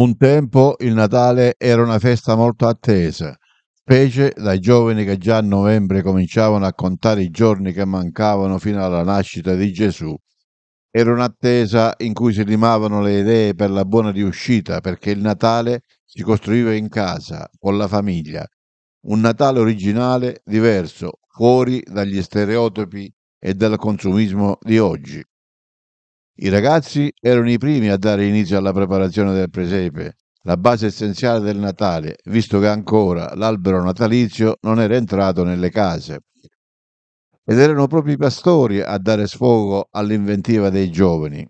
Un tempo il Natale era una festa molto attesa, specie dai giovani che già a novembre cominciavano a contare i giorni che mancavano fino alla nascita di Gesù. Era un'attesa in cui si rimavano le idee per la buona riuscita, perché il Natale si costruiva in casa, con la famiglia. Un Natale originale, diverso, fuori dagli stereotipi e dal consumismo di oggi. I ragazzi erano i primi a dare inizio alla preparazione del presepe, la base essenziale del Natale, visto che ancora l'albero natalizio non era entrato nelle case. Ed erano proprio i pastori a dare sfogo all'inventiva dei giovani.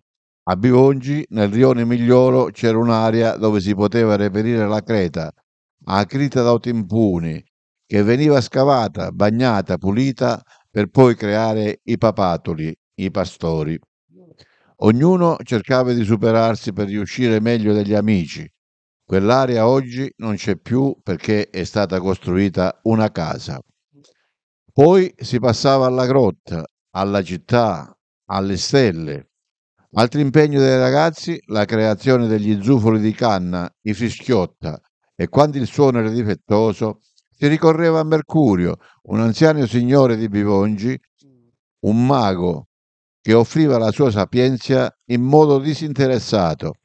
A Bivongi, nel rione Migliolo, c'era un'area dove si poteva reperire la creta, acrita da otimpuni, che veniva scavata, bagnata, pulita per poi creare i papatoli, i pastori. Ognuno cercava di superarsi per riuscire meglio degli amici. Quell'area oggi non c'è più perché è stata costruita una casa. Poi si passava alla grotta, alla città, alle stelle. Altro impegno dei ragazzi, la creazione degli zufoli di canna, i fischiotta, e quando il suono era difettoso, si ricorreva a Mercurio, un anziano signore di Bivongi, un mago che offriva la sua sapienza in modo disinteressato.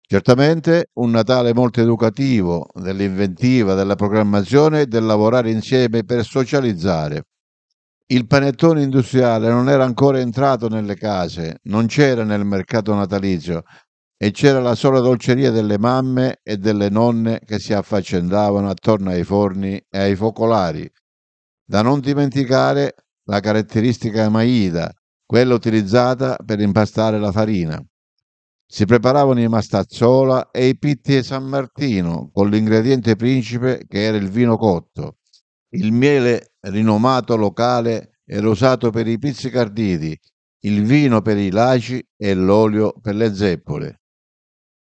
Certamente un Natale molto educativo, dell'inventiva, della programmazione e del lavorare insieme per socializzare. Il panettone industriale non era ancora entrato nelle case, non c'era nel mercato natalizio e c'era la sola dolceria delle mamme e delle nonne che si affaccendavano attorno ai forni e ai focolari. Da non dimenticare la caratteristica maida, quella utilizzata per impastare la farina. Si preparavano i mastazzola e i pitti di San Martino con l'ingrediente principe che era il vino cotto. Il miele rinomato locale era usato per i pizzicarditi, il vino per i laci e l'olio per le zeppole.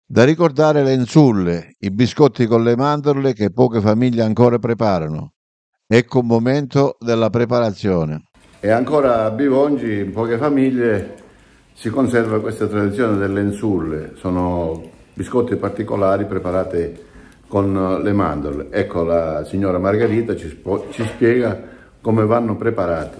Da ricordare le insulle, i biscotti con le mandorle che poche famiglie ancora preparano. Ecco un momento della preparazione. E ancora a Bivongi, in poche famiglie, si conserva questa tradizione delle insulle. Sono biscotti particolari preparati con le mandorle. Ecco, la signora Margherita ci, ci spiega come vanno preparati.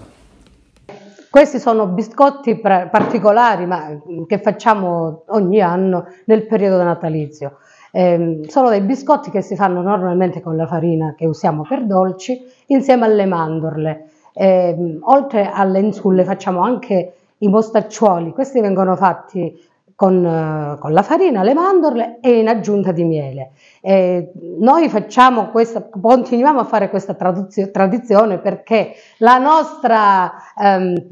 Questi sono biscotti particolari ma mm, che facciamo ogni anno nel periodo natalizio. Eh, sono dei biscotti che si fanno normalmente con la farina che usiamo per dolci insieme alle mandorle eh, oltre alle insulle facciamo anche i mostacciuoli, questi vengono fatti con, eh, con, la farina, le mandorle e in aggiunta di miele. E noi questa, continuiamo a fare questa tradizione perché la nostra... Ehm,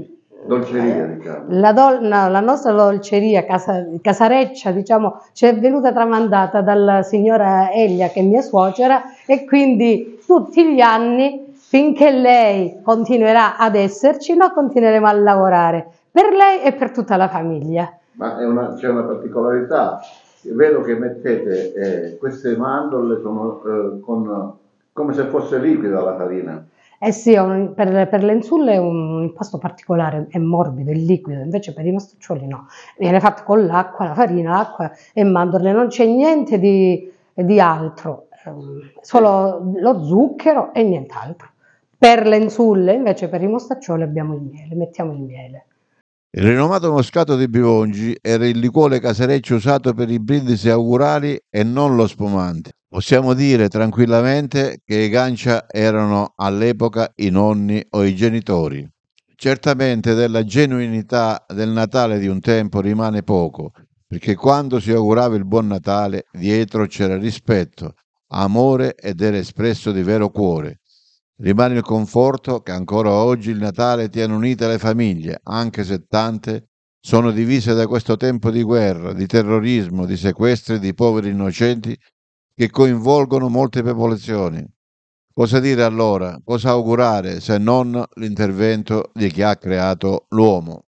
dolceria, eh, diciamo. la, do, no, la, nostra dolceria casa, casareccia, diciamo, ci è venuta tramandata dalla signora Elia, che è mia suocera, e quindi tutti gli anni finché lei continuerà ad esserci, noi continueremo a lavorare per lei e per tutta la famiglia. Ma una, c'è una particolarità, vedo che mettete eh, queste mandorle sono, eh, con, come se fosse liquida la farina. Eh sì, un, per, per le insulle è un impasto particolare, è morbido, è liquido, invece per i mastuccioli no. Viene fatto con l'acqua, la farina, l'acqua e mandorle, non c'è niente di, di altro, ehm, solo lo zucchero e nient'altro. Per lenzulle, invece per i mostaccioli abbiamo il miele, mettiamo il miele. Il rinomato moscato di Bivongi era il liquore casereccio usato per i brindisi augurali e non lo spumante. Possiamo dire tranquillamente che i gancia erano all'epoca i nonni o i genitori. Certamente della genuinità del Natale di un tempo rimane poco, perché quando si augurava il buon Natale dietro c'era rispetto, amore ed era espresso di vero cuore. Rimane il conforto che ancora oggi il Natale tiene unite le famiglie, anche se tante sono divise da questo tempo di guerra, di terrorismo, di sequestri di poveri innocenti che coinvolgono molte popolazioni. Cosa dire allora? Cosa augurare se non l'intervento di chi ha creato l'uomo?